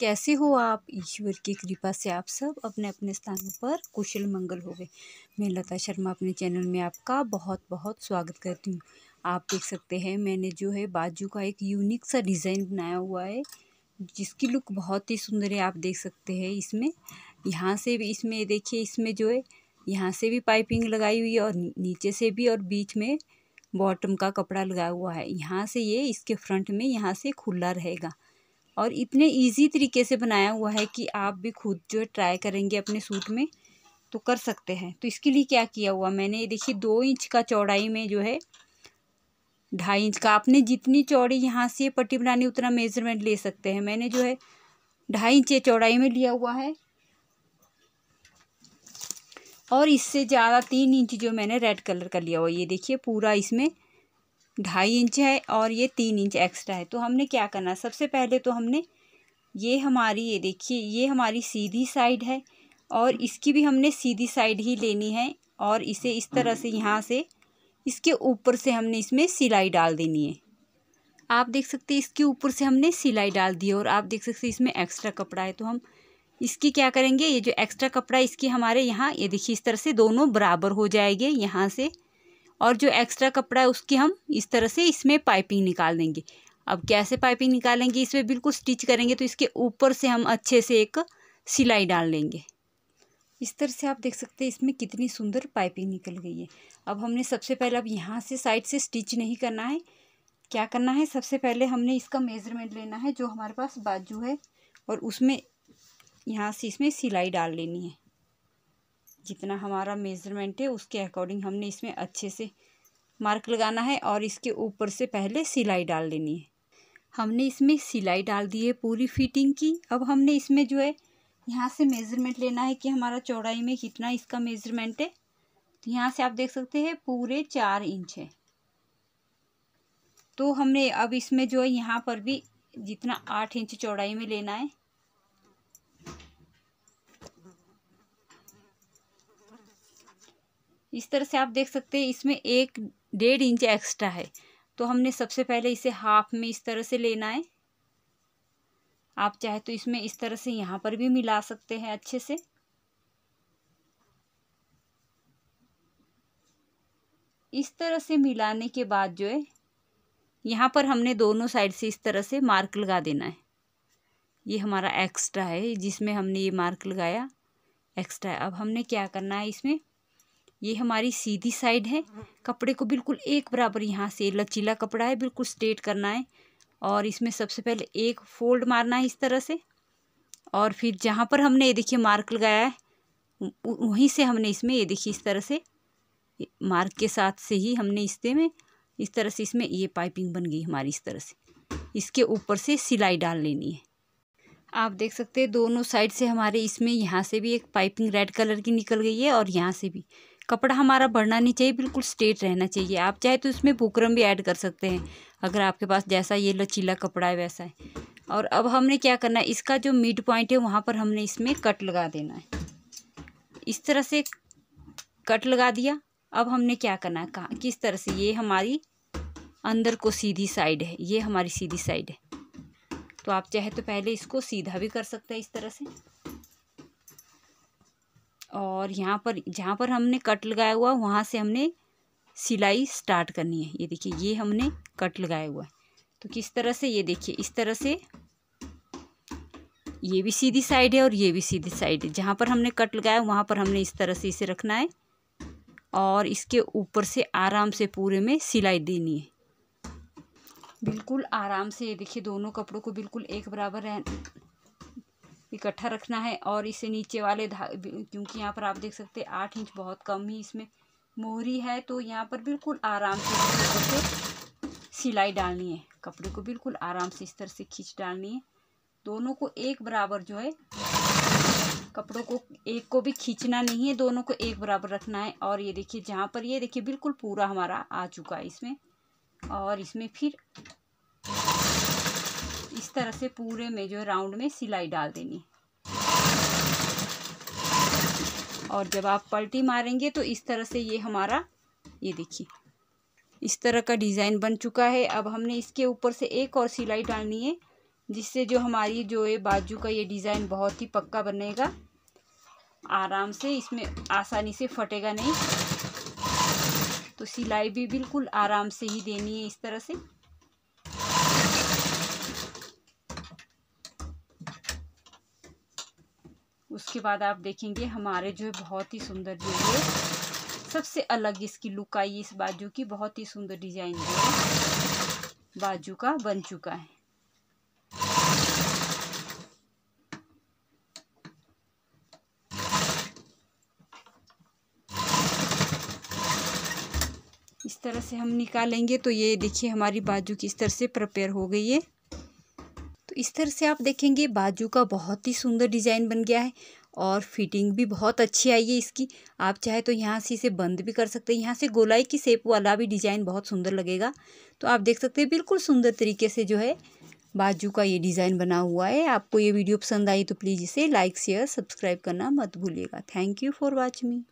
कैसे हो आप ईश्वर की कृपा से आप सब अपने अपने स्थानों पर कुशल मंगल हो गए मैं लता शर्मा अपने चैनल में आपका बहुत बहुत स्वागत करती हूँ आप देख सकते हैं मैंने जो है बाजू का एक यूनिक सा डिज़ाइन बनाया हुआ है जिसकी लुक बहुत ही सुंदर है आप देख सकते हैं इसमें यहाँ से भी इसमें देखिए इसमें जो है यहाँ से भी पाइपिंग लगाई हुई है और नीचे से भी और बीच में बॉटम का कपड़ा लगा हुआ है यहाँ से ये इसके फ्रंट में यहाँ से खुला रहेगा और इतने इजी तरीके से बनाया हुआ है कि आप भी खुद जो है ट्राई करेंगे अपने सूट में तो कर सकते हैं तो इसके लिए क्या किया हुआ मैंने देखिए दो इंच का चौड़ाई में जो है ढाई इंच का आपने जितनी चौड़ी यहाँ से पट्टी बनानी उतना मेजरमेंट ले सकते हैं मैंने जो है ढाई इंच चौड़ाई में लिया हुआ है और इससे ज़्यादा तीन इंच जो मैंने रेड कलर का लिया हुआ ये देखिए पूरा इसमें ढाई इंच है और ये तीन इंच एक्स्ट्रा है तो हमने क्या करना सबसे पहले तो हमने ये हमारी ये देखिए ये हमारी सीधी साइड है और इसकी भी हमने सीधी साइड ही लेनी है और इसे इस तरह से यहाँ से इसके ऊपर से हमने इसमें सिलाई डाल देनी है आप देख सकते हैं इसके ऊपर से हमने सिलाई डाल दी है और आप देख सकते हैं इसमें एक्स्ट्रा कपड़ा है तो हम इसकी क्या करेंगे ये जो एक्स्ट्रा कपड़ा इसकी हमारे यहाँ ये यह देखिए इस तरह से दोनों बराबर हो जाएंगे यहाँ से और जो एक्स्ट्रा कपड़ा है उसकी हम इस तरह से इसमें पाइपिंग निकाल देंगे अब कैसे पाइपिंग निकालेंगे इसमें बिल्कुल स्टिच करेंगे तो इसके ऊपर से हम अच्छे से एक सिलाई डाल लेंगे इस तरह से आप देख सकते हैं इसमें कितनी सुंदर पाइपिंग निकल गई है अब हमने सबसे पहले अब यहाँ से साइड से स्टिच नहीं करना है क्या करना है सबसे पहले हमने इसका मेज़रमेंट लेना है जो हमारे पास बाजू है और उसमें यहाँ से इसमें सिलाई डाल लेनी है जितना हमारा मेज़रमेंट है उसके अकॉर्डिंग हमने इसमें अच्छे से मार्क लगाना है और इसके ऊपर से पहले सिलाई डाल देनी है हमने इसमें सिलाई डाल दी है पूरी फिटिंग की अब हमने इसमें जो है यहाँ से मेज़रमेंट लेना है कि हमारा चौड़ाई में कितना इसका मेज़रमेंट है तो यहाँ से आप देख सकते हैं पूरे चार इंच है तो हमने अब इसमें जो है यहाँ पर भी जितना आठ इंच चौड़ाई में लेना है इस तरह से आप देख सकते हैं इसमें एक डेढ़ इंच एक्स्ट्रा है तो हमने सबसे पहले इसे हाफ में इस तरह से लेना है आप चाहे तो इसमें इस तरह से यहाँ पर भी मिला सकते हैं अच्छे से इस तरह से मिलाने के बाद जो है यहाँ पर हमने दोनों साइड से इस तरह से मार्क लगा देना है ये हमारा एक्स्ट्रा है जिसमें हमने ये मार्क लगाया एक्स्ट्रा है अब हमने क्या करना है इसमें ये हमारी सीधी साइड है कपड़े को बिल्कुल एक बराबर यहाँ से लचीला कपड़ा है बिल्कुल स्ट्रेट करना है और इसमें सबसे पहले एक फोल्ड मारना है इस तरह से और फिर जहाँ पर हमने ये देखिए मार्क लगाया है वहीं से हमने इसमें ये देखिए इस तरह से मार्क के साथ से ही हमने इसते में इस तरह से इसमें ये पाइपिंग बन गई हमारी इस तरह से इसके ऊपर से सिलाई डाल लेनी है आप देख सकते हैं दोनों साइड से हमारे इसमें यहाँ से भी एक पाइपिंग रेड कलर की निकल गई है और यहाँ से भी कपड़ा हमारा बढ़ना नहीं चाहिए बिल्कुल स्ट्रेट रहना चाहिए आप चाहे तो इसमें बुकरम भी ऐड कर सकते हैं अगर आपके पास जैसा ये लचीला कपड़ा है वैसा है और अब हमने क्या करना है इसका जो मिड पॉइंट है वहाँ पर हमने इसमें कट लगा देना है इस तरह से कट लगा दिया अब हमने क्या करना है कहा किस तरह से ये हमारी अंदर को सीधी साइड है ये हमारी सीधी साइड है तो आप चाहे तो पहले इसको सीधा भी कर सकते हैं इस तरह से और यहाँ पर जहाँ पर हमने कट लगाया हुआ वहाँ से हमने सिलाई स्टार्ट करनी है ये देखिए ये हमने कट लगाया हुआ है तो किस तरह से ये देखिए इस तरह से ये भी सीधी साइड है और ये भी सीधी साइड है जहाँ पर हमने कट लगाया वहाँ पर हमने इस तरह से इसे रखना है और इसके ऊपर से आराम से पूरे में सिलाई देनी है बिल्कुल आराम से ये देखिए दोनों कपड़ों को बिल्कुल एक बराबर रह इकट्ठा रखना है और इसे नीचे वाले क्योंकि यहाँ पर आप देख सकते हैं आठ इंच बहुत कम ही इसमें मोहरी है तो यहाँ पर बिल्कुल आराम से सिलाई डालनी है कपड़े को बिल्कुल आराम से इस तरह से खींच डालनी है दोनों को एक बराबर जो है कपड़ों को एक को भी खींचना नहीं है दोनों को एक बराबर रखना है और ये देखिए जहाँ पर ये देखिए बिल्कुल पूरा हमारा आ चुका है इसमें और इसमें फिर इस तरह से पूरे में जो है राउंड में सिलाई डाल देनी और जब आप पलटी मारेंगे तो इस तरह से ये हमारा ये देखिए इस तरह का डिज़ाइन बन चुका है अब हमने इसके ऊपर से एक और सिलाई डालनी है जिससे जो हमारी जो है बाजू का ये डिज़ाइन बहुत ही पक्का बनेगा आराम से इसमें आसानी से फटेगा नहीं तो सिलाई भी बिल्कुल आराम से ही देनी है इस तरह से उसके बाद आप देखेंगे हमारे जो है बहुत ही सुंदर जो है सबसे अलग इसकी लुक आई इस बाजू की बहुत ही सुंदर डिजाइन जो है बाजू का बन चुका है इस तरह से हम निकालेंगे तो ये देखिए हमारी बाजू की इस तरह से प्रिपेयर हो गई है इस तरह से आप देखेंगे बाजू का बहुत ही सुंदर डिज़ाइन बन गया है और फिटिंग भी बहुत अच्छी आई है इसकी आप चाहे तो यहाँ से इसे बंद भी कर सकते हैं यहाँ से गोलाई की सेप वाला भी डिज़ाइन बहुत सुंदर लगेगा तो आप देख सकते हैं बिल्कुल सुंदर तरीके से जो है बाजू का ये डिज़ाइन बना हुआ है आपको ये वीडियो पसंद आई तो प्लीज़ इसे लाइक शेयर सब्सक्राइब करना मत भूलिएगा thank you for watch me